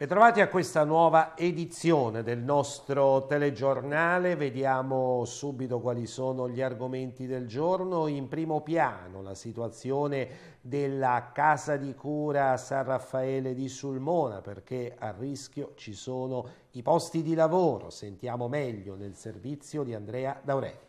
Bentrovati a questa nuova edizione del nostro telegiornale, vediamo subito quali sono gli argomenti del giorno. In primo piano la situazione della casa di cura San Raffaele di Sulmona perché a rischio ci sono i posti di lavoro, sentiamo meglio nel servizio di Andrea Daurelli.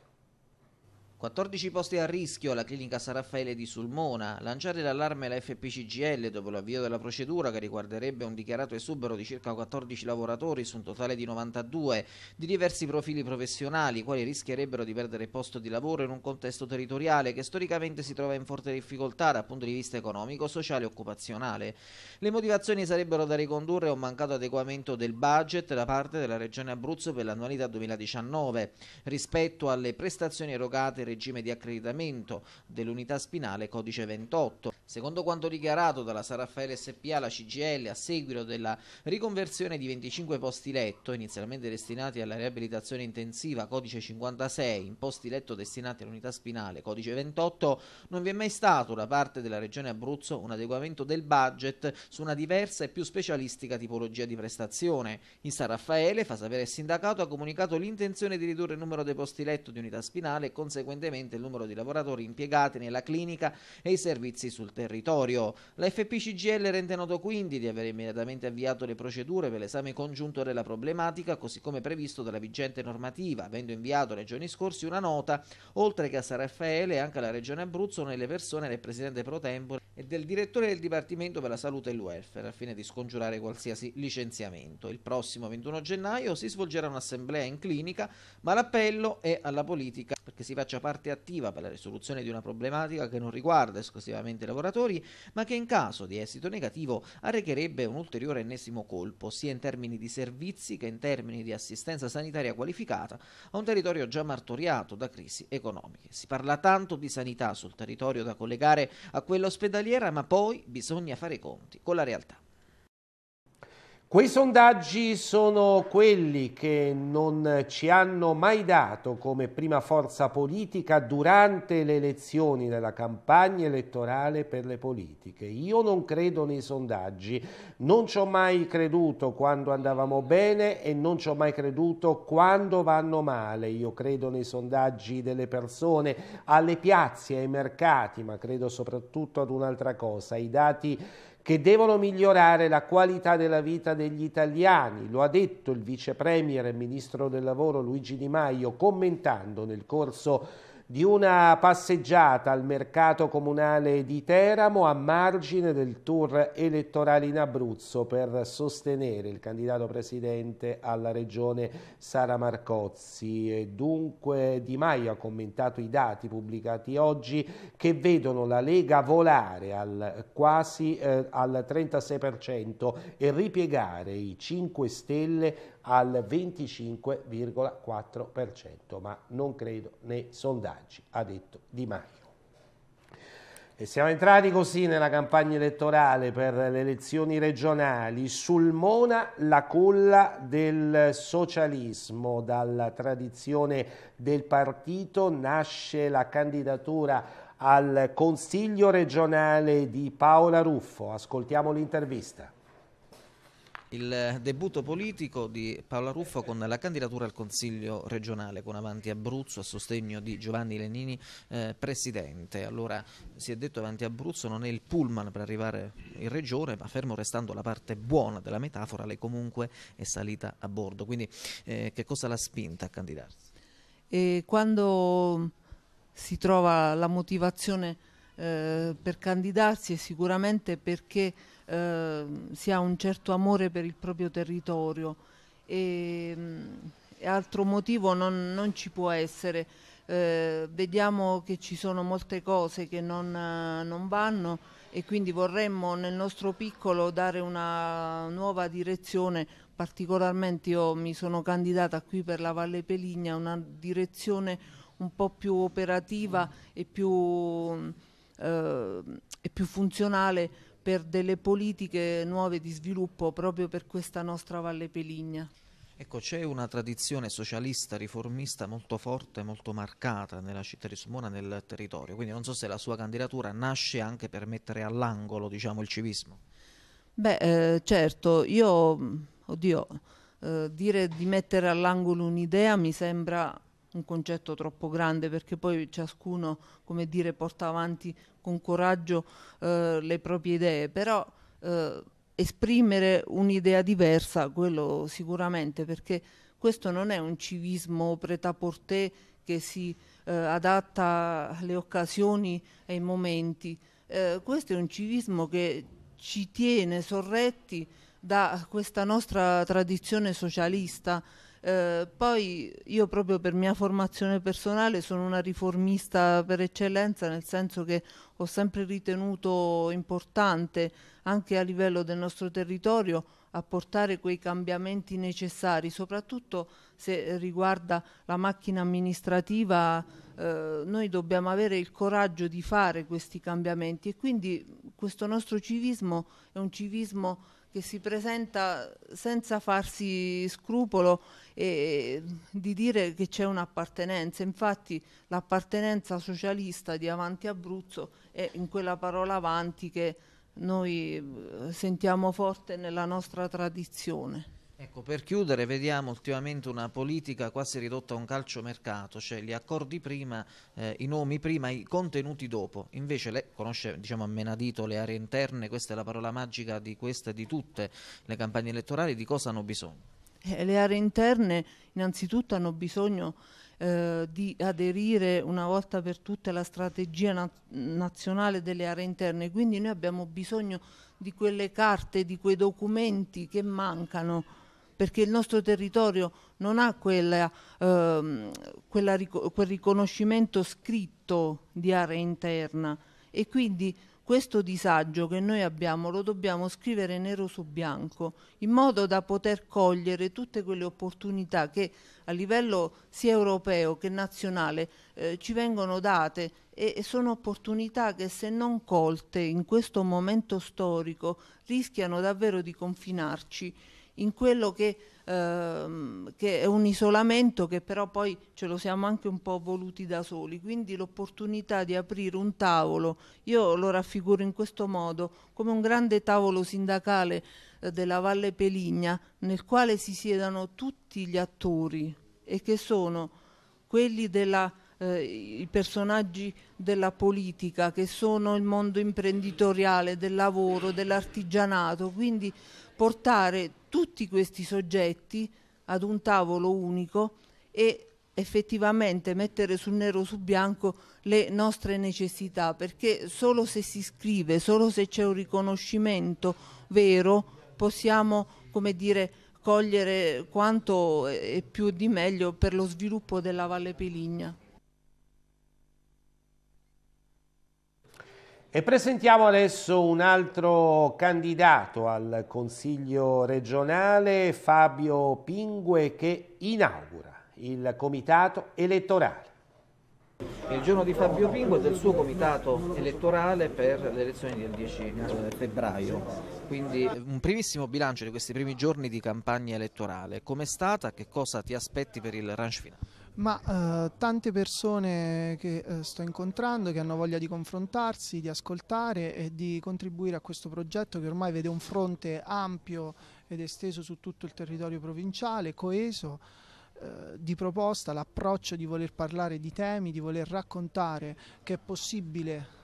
14 posti a rischio alla clinica San Raffaele di Sulmona, lanciare l'allarme alla FPCGL dopo l'avvio della procedura che riguarderebbe un dichiarato esubero di circa 14 lavoratori su un totale di 92 di diversi profili professionali, quali rischierebbero di perdere posto di lavoro in un contesto territoriale che storicamente si trova in forte difficoltà dal punto di vista economico, sociale e occupazionale. Le motivazioni sarebbero da ricondurre a un mancato adeguamento del budget da parte della Regione Abruzzo per l'annualità 2019 rispetto alle prestazioni erogate regime di accreditamento dell'unità spinale codice 28 Secondo quanto dichiarato dalla San Raffaele SPA, la CGL, a seguito della riconversione di 25 posti letto, inizialmente destinati alla riabilitazione intensiva, codice 56, in posti letto destinati all'unità spinale, codice 28, non vi è mai stato da parte della Regione Abruzzo un adeguamento del budget su una diversa e più specialistica tipologia di prestazione. In San Raffaele, fa sapere il sindacato, ha comunicato l'intenzione di ridurre il numero dei posti letto di unità spinale e conseguentemente il numero di lavoratori impiegati nella clinica e i servizi sul territorio territorio. La FPCGL rende noto quindi di aver immediatamente avviato le procedure per l'esame congiunto della problematica, così come previsto dalla vigente normativa, avendo inviato nei giorni scorsi una nota, oltre che a San Raffaele e anche alla Regione Abruzzo, nelle persone del Presidente Pro Tempore e del Direttore del Dipartimento per la Salute e il Welfare, al fine di scongiurare qualsiasi licenziamento. Il prossimo 21 gennaio si svolgerà un'assemblea in clinica, ma l'appello è alla politica perché si faccia parte attiva per la risoluzione di una problematica che non riguarda esclusivamente i lavoratori, lavoratori, ma che in caso di esito negativo arrecherebbe un ulteriore ennesimo colpo, sia in termini di servizi che in termini di assistenza sanitaria qualificata, a un territorio già martoriato da crisi economiche. Si parla tanto di sanità sul territorio da collegare a quella ospedaliera, ma poi bisogna fare i conti con la realtà. Quei sondaggi sono quelli che non ci hanno mai dato come prima forza politica durante le elezioni nella campagna elettorale per le politiche. Io non credo nei sondaggi, non ci ho mai creduto quando andavamo bene e non ci ho mai creduto quando vanno male. Io credo nei sondaggi delle persone, alle piazze, ai mercati, ma credo soprattutto ad un'altra cosa, ai dati che devono migliorare la qualità della vita degli italiani, lo ha detto il vice premier e ministro del lavoro Luigi Di Maio commentando nel corso di una passeggiata al mercato comunale di Teramo a margine del tour elettorale in Abruzzo per sostenere il candidato presidente alla regione Sara Marcozzi. Dunque Di Maio ha commentato i dati pubblicati oggi che vedono la Lega volare al quasi eh, al 36% e ripiegare i 5 Stelle al 25,4%, ma non credo nei sondaggi, ha detto Di Maio. E siamo entrati così nella campagna elettorale per le elezioni regionali. Sul Mona la colla del socialismo, dalla tradizione del partito nasce la candidatura al Consiglio regionale di Paola Ruffo. Ascoltiamo l'intervista. Il debutto politico di Paola Ruffo con la candidatura al Consiglio regionale con Avanti Abruzzo a sostegno di Giovanni Lenini, eh, Presidente. Allora si è detto Avanti Abruzzo non è il pullman per arrivare in regione, ma fermo restando la parte buona della metafora, lei comunque è salita a bordo. Quindi eh, che cosa l'ha spinta a candidarsi? E quando si trova la motivazione eh, per candidarsi è sicuramente perché Ehm, si ha un certo amore per il proprio territorio e, mm, e altro motivo non, non, ci può essere. Eh, vediamo che ci sono molte cose che non, eh, non vanno e quindi vorremmo nel nostro piccolo dare una nuova direzione, particolarmente io mi sono candidata qui per la Valle Peligna, una direzione un po' più operativa mm. e più, mm, eh, e più funzionale per delle politiche nuove di sviluppo proprio per questa nostra Valle Peligna. Ecco, c'è una tradizione socialista, riformista molto forte, molto marcata nella città di Sumona, nel territorio, quindi non so se la sua candidatura nasce anche per mettere all'angolo diciamo, il civismo. Beh, eh, certo, io, oddio, eh, dire di mettere all'angolo un'idea mi sembra un concetto troppo grande perché poi ciascuno, come dire, porta avanti con coraggio eh, le proprie idee, però eh, esprimere un'idea diversa, quello sicuramente, perché questo non è un civismo pretaporté che si eh, adatta alle occasioni e ai momenti, eh, questo è un civismo che ci tiene sorretti da questa nostra tradizione socialista. Eh, poi io proprio per mia formazione personale sono una riformista per eccellenza, nel senso che ho sempre ritenuto importante anche a livello del nostro territorio apportare quei cambiamenti necessari, soprattutto se riguarda la macchina amministrativa, eh, noi dobbiamo avere il coraggio di fare questi cambiamenti e quindi questo nostro civismo è un civismo che si presenta senza farsi scrupolo e di dire che c'è un'appartenenza. Infatti l'appartenenza socialista di Avanti Abruzzo è in quella parola avanti che noi eh, sentiamo forte nella nostra tradizione. Ecco, per chiudere vediamo ultimamente una politica quasi ridotta a un calcio mercato, cioè gli accordi prima, eh, i nomi prima, i contenuti dopo. Invece lei conosce diciamo, a menadito le aree interne, questa è la parola magica di questa e di tutte le campagne elettorali, di cosa hanno bisogno? Eh, le aree interne innanzitutto hanno bisogno eh, di aderire una volta per tutte alla strategia na nazionale delle aree interne, quindi noi abbiamo bisogno di quelle carte, di quei documenti che mancano perché il nostro territorio non ha quella, ehm, quella, quel riconoscimento scritto di area interna e quindi questo disagio che noi abbiamo lo dobbiamo scrivere nero su bianco in modo da poter cogliere tutte quelle opportunità che a livello sia europeo che nazionale eh, ci vengono date e, e sono opportunità che se non colte in questo momento storico rischiano davvero di confinarci in quello che, ehm, che, è un isolamento che però poi ce lo siamo anche un po' voluti da soli, quindi l'opportunità di aprire un tavolo, io lo raffiguro in questo modo, come un grande tavolo sindacale eh, della Valle Peligna nel quale si siedano tutti gli attori e che sono quelli della eh, i personaggi della politica che sono il mondo imprenditoriale, del lavoro, dell'artigianato, quindi portare tutti questi soggetti ad un tavolo unico e effettivamente mettere sul nero su bianco le nostre necessità, perché solo se si scrive, solo se c'è un riconoscimento vero, possiamo, come dire, cogliere quanto è più di meglio per lo sviluppo della Valle Peligna. E presentiamo adesso un altro candidato al Consiglio regionale, Fabio Pingue, che inaugura il comitato elettorale. il giorno di Fabio Pingue e del suo comitato elettorale per le elezioni del 10 eh, febbraio. Quindi eh, un primissimo bilancio di questi primi giorni di campagna elettorale. Com'è stata? Che cosa ti aspetti per il ranch finale? Ma eh, tante persone che eh, sto incontrando che hanno voglia di confrontarsi, di ascoltare e di contribuire a questo progetto che ormai vede un fronte ampio ed esteso su tutto il territorio provinciale, coeso, eh, di proposta, l'approccio di voler parlare di temi, di voler raccontare che è possibile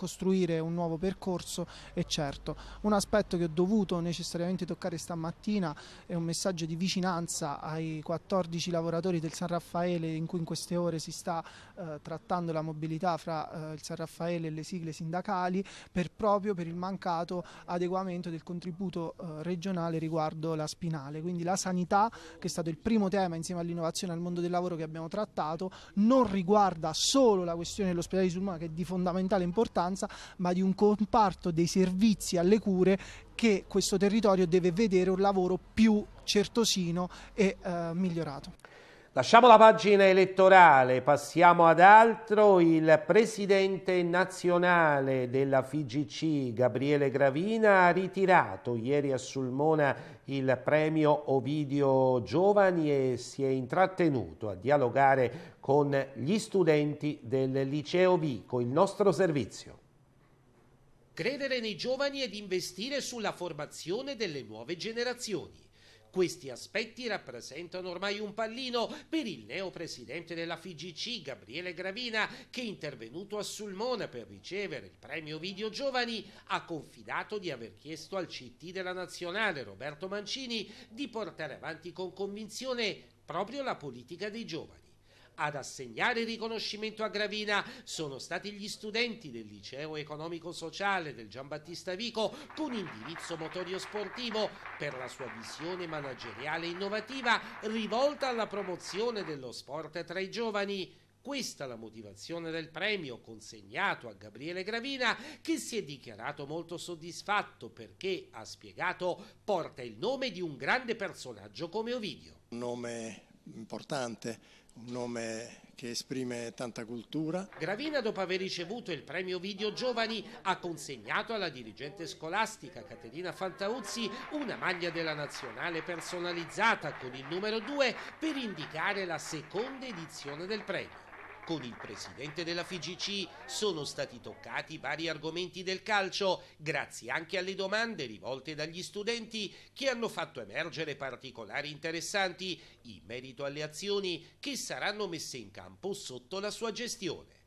costruire un nuovo percorso e certo un aspetto che ho dovuto necessariamente toccare stamattina è un messaggio di vicinanza ai 14 lavoratori del San Raffaele in cui in queste ore si sta eh, trattando la mobilità fra eh, il San Raffaele e le sigle sindacali per proprio per il mancato adeguamento del contributo eh, regionale riguardo la spinale. Quindi la sanità, che è stato il primo tema insieme all'innovazione al mondo del lavoro che abbiamo trattato, non riguarda solo la questione dell'ospedale di Sulmona che è di fondamentale importanza, importanza, ma di un comparto dei servizi alle cure che questo territorio deve vedere un lavoro più certosino e eh, migliorato. Lasciamo la pagina elettorale, passiamo ad altro. Il presidente nazionale della FIGC, Gabriele Gravina, ha ritirato ieri a Sulmona il premio Ovidio Giovani e si è intrattenuto a dialogare con gli studenti del liceo Vico, il nostro servizio. Credere nei giovani ed investire sulla formazione delle nuove generazioni. Questi aspetti rappresentano ormai un pallino per il neo presidente della FIGC, Gabriele Gravina, che intervenuto a Sulmona per ricevere il premio Video Giovani, ha confidato di aver chiesto al CT della Nazionale, Roberto Mancini, di portare avanti con convinzione proprio la politica dei giovani. Ad assegnare il riconoscimento a Gravina sono stati gli studenti del liceo economico-sociale del Giambattista Vico con indirizzo motorio sportivo per la sua visione manageriale innovativa rivolta alla promozione dello sport tra i giovani. Questa la motivazione del premio consegnato a Gabriele Gravina che si è dichiarato molto soddisfatto perché, ha spiegato, porta il nome di un grande personaggio come Ovidio. Un nome importante, un nome che esprime tanta cultura. Gravina, dopo aver ricevuto il premio Video Giovani, ha consegnato alla dirigente scolastica Caterina Fantauzzi una maglia della nazionale personalizzata con il numero 2 per indicare la seconda edizione del premio. Con il presidente della FIGC sono stati toccati vari argomenti del calcio, grazie anche alle domande rivolte dagli studenti che hanno fatto emergere particolari interessanti in merito alle azioni che saranno messe in campo sotto la sua gestione.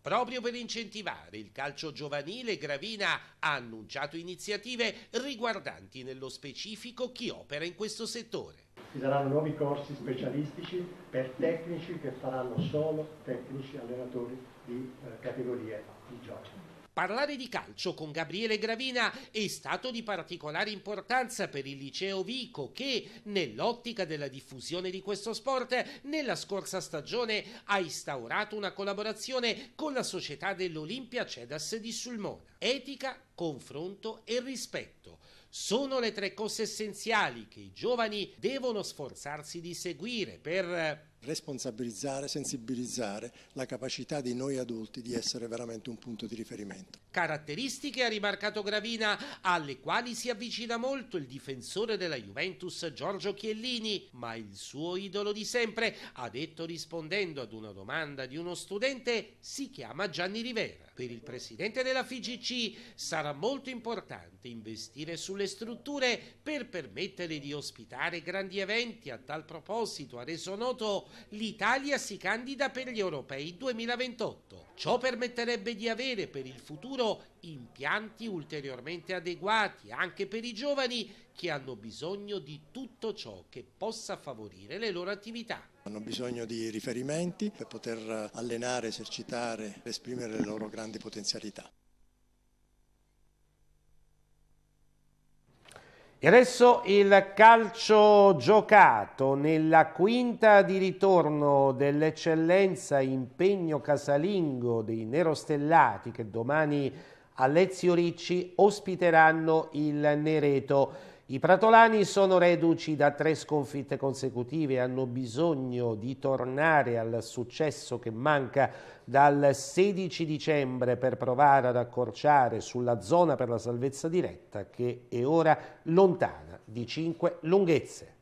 Proprio per incentivare il calcio giovanile, Gravina ha annunciato iniziative riguardanti nello specifico chi opera in questo settore. Ci saranno nuovi corsi specialistici per tecnici che faranno solo tecnici allenatori di eh, categorie di gioco. Parlare di calcio con Gabriele Gravina è stato di particolare importanza per il liceo Vico che, nell'ottica della diffusione di questo sport, nella scorsa stagione ha instaurato una collaborazione con la società dell'Olimpia Cedas di Sulmona. Etica, confronto e rispetto sono le tre cose essenziali che i giovani devono sforzarsi di seguire per eh, responsabilizzare, sensibilizzare la capacità di noi adulti di essere veramente un punto di riferimento. Caratteristiche, ha rimarcato Gravina, alle quali si avvicina molto il difensore della Juventus Giorgio Chiellini, ma il suo idolo di sempre, ha detto rispondendo ad una domanda di uno studente, si chiama Gianni Rivera. Per il presidente della FIGC sarà molto importante investire sulle strutture per permettere di ospitare grandi eventi. A tal proposito ha reso noto l'Italia si candida per gli europei 2028. Ciò permetterebbe di avere per il futuro impianti ulteriormente adeguati anche per i giovani che hanno bisogno di tutto ciò che possa favorire le loro attività hanno bisogno di riferimenti per poter allenare, esercitare, esprimere le loro grandi potenzialità. E adesso il calcio giocato nella quinta di ritorno dell'eccellenza impegno casalingo dei Nerostellati che domani a Lezio Ricci ospiteranno il Nereto. I pratolani sono reduci da tre sconfitte consecutive e hanno bisogno di tornare al successo che manca dal 16 dicembre per provare ad accorciare sulla zona per la salvezza diretta che è ora lontana di cinque lunghezze.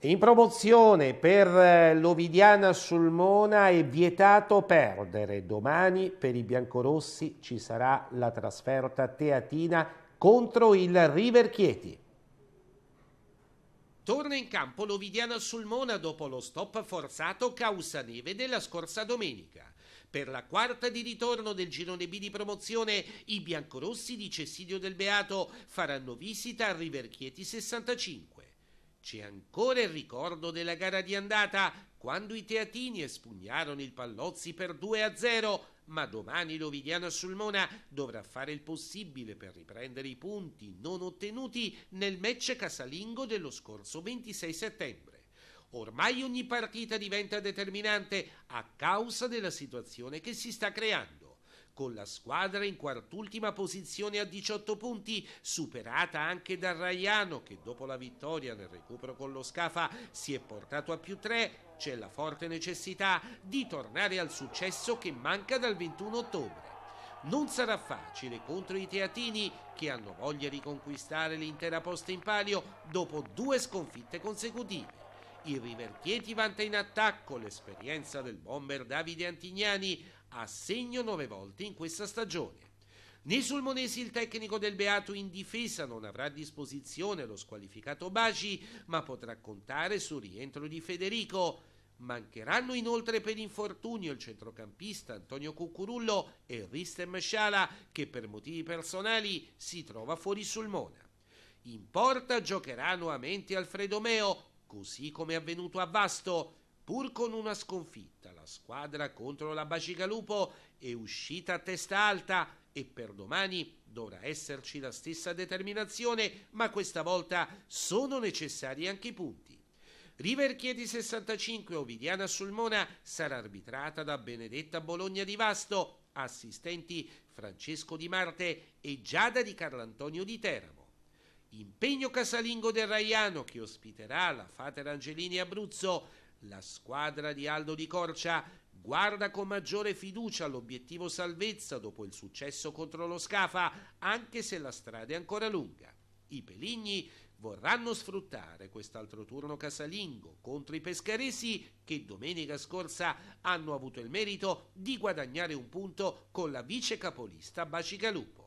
In promozione per eh, l'Ovidiana Sulmona è vietato perdere. Domani per i biancorossi ci sarà la trasferta teatina contro il River Chieti. Torna in campo l'Ovidiana Sulmona dopo lo stop forzato causa neve della scorsa domenica. Per la quarta di ritorno del girone B di promozione, i biancorossi di Cessidio del Beato faranno visita a Riverchieti 65. C'è ancora il ricordo della gara di andata quando i teatini espugnarono il Pallozzi per 2 a 0, ma domani l'Ovidiano Sulmona dovrà fare il possibile per riprendere i punti non ottenuti nel match casalingo dello scorso 26 settembre. Ormai ogni partita diventa determinante a causa della situazione che si sta creando con la squadra in quart'ultima posizione a 18 punti, superata anche da Raiano che dopo la vittoria nel recupero con lo Scafa si è portato a più 3, c'è la forte necessità di tornare al successo che manca dal 21 ottobre. Non sarà facile contro i teatini che hanno voglia di conquistare l'intera posta in palio dopo due sconfitte consecutive. Il Riverchieti vanta in attacco l'esperienza del bomber Davide Antignani a segno nove volte in questa stagione. Né sul Monesi il tecnico del Beato in difesa non avrà a disposizione lo squalificato Baci, ma potrà contare sul rientro di Federico. Mancheranno inoltre per infortunio il centrocampista Antonio Cucurullo e Ristem Sciala, che per motivi personali si trova fuori sul Mona. In porta giocheranno a mente Alfredo Meo, Così come è avvenuto a Vasto, pur con una sconfitta, la squadra contro la Bacigalupo è uscita a testa alta e per domani dovrà esserci la stessa determinazione, ma questa volta sono necessari anche i punti. River Chieti 65 Ovidiana Sulmona sarà arbitrata da Benedetta Bologna di Vasto, assistenti Francesco Di Marte e Giada di Carlantonio di Teramo impegno casalingo del Raiano che ospiterà la Fater Angelini Abruzzo. La squadra di Aldo di Corcia guarda con maggiore fiducia all'obiettivo salvezza dopo il successo contro lo Scafa, anche se la strada è ancora lunga. I Peligni vorranno sfruttare quest'altro turno casalingo contro i pescaresi che domenica scorsa hanno avuto il merito di guadagnare un punto con la vice capolista Bacigalupo.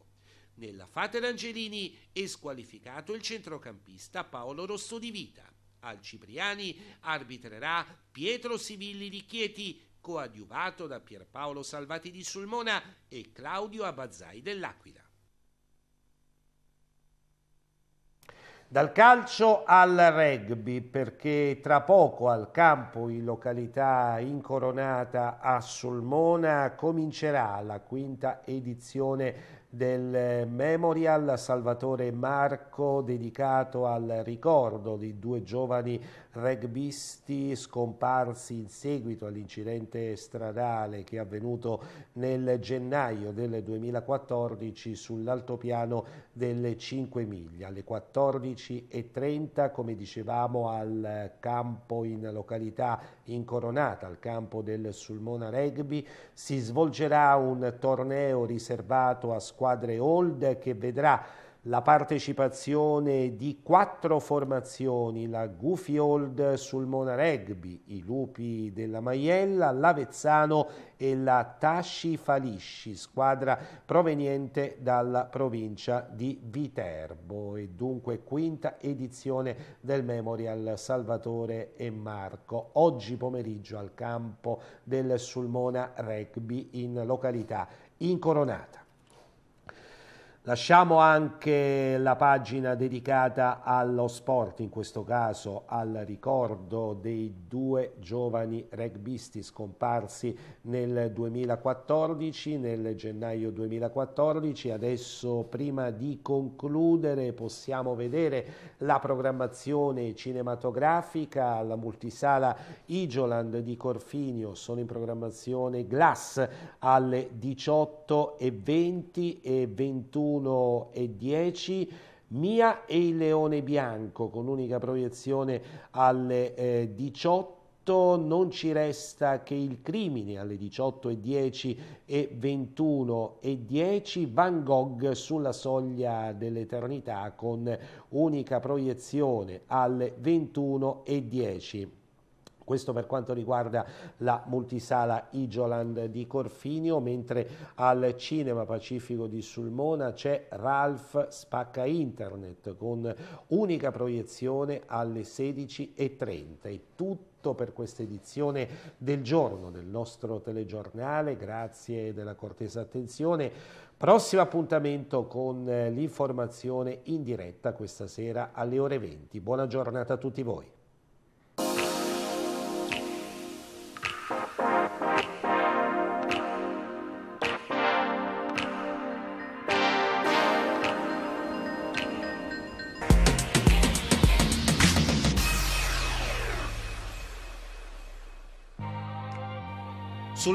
Nella Fate Angelini è squalificato il centrocampista Paolo Rosso di Vita. Al Cipriani arbitrerà Pietro Sivilli di Chieti, coadiuvato da Pierpaolo Salvati di Sulmona e Claudio Abazzai dell'Aquila. Dal calcio al rugby, perché tra poco al campo in località incoronata a Sulmona comincerà la quinta edizione del Memorial Salvatore Marco dedicato al ricordo di due giovani rugbisti scomparsi in seguito all'incidente stradale che è avvenuto nel gennaio del 2014 sull'altopiano delle 5 miglia alle 14.30 come dicevamo al campo in località incoronata al campo del Sulmona Rugby si svolgerà un torneo riservato a scuola squadre old che vedrà la partecipazione di quattro formazioni, la Goofy Old sul Mona Rugby, i Lupi della Maiella, l'Avezzano e la Tasci Falisci, squadra proveniente dalla provincia di Viterbo e dunque quinta edizione del Memorial Salvatore e Marco, oggi pomeriggio al campo del Sulmona Rugby in località Incoronata. Lasciamo anche la pagina dedicata allo sport, in questo caso al ricordo dei due giovani rugbisti scomparsi nel 2014, nel gennaio 2014. Adesso prima di concludere possiamo vedere la programmazione cinematografica alla multisala Igioland di Corfinio. Sono in programmazione Glass alle 18.20 e 21 e 10. Mia e il Leone Bianco con unica proiezione alle eh, 18 non ci resta che il crimine alle 18.10 e 21.10, Van Gogh sulla soglia dell'eternità con unica proiezione alle 21.10. Questo per quanto riguarda la multisala Igioland di Corfinio, mentre al Cinema Pacifico di Sulmona c'è Ralph Spacca Internet con unica proiezione alle 16.30. È tutto per questa edizione del giorno del nostro telegiornale, grazie della cortesa attenzione. Prossimo appuntamento con eh, l'informazione in diretta questa sera alle ore 20. Buona giornata a tutti voi.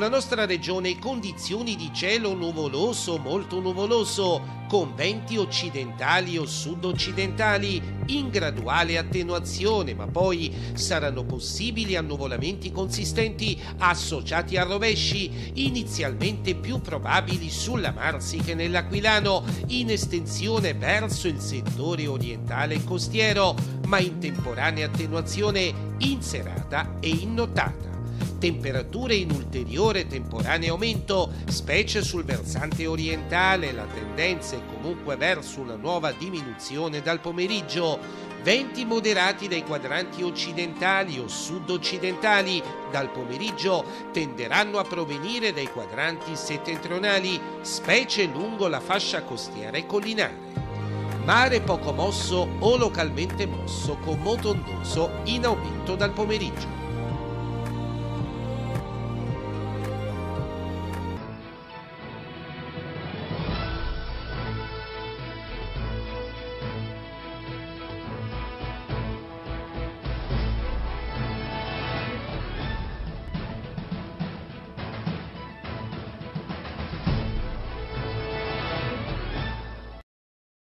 sulla nostra regione condizioni di cielo nuvoloso, molto nuvoloso, con venti occidentali o sud-occidentali in graduale attenuazione, ma poi saranno possibili annuvolamenti consistenti associati a rovesci, inizialmente più probabili sulla Marsi che nell'Aquilano, in estensione verso il settore orientale e costiero, ma in temporanea attenuazione in serata e in nottata temperature in ulteriore temporaneo aumento, specie sul versante orientale, la tendenza è comunque verso una nuova diminuzione dal pomeriggio, venti moderati dai quadranti occidentali o sud-occidentali, dal pomeriggio tenderanno a provenire dai quadranti settentrionali, specie lungo la fascia costiera e collinare. Mare poco mosso o localmente mosso con moto ondoso in aumento dal pomeriggio.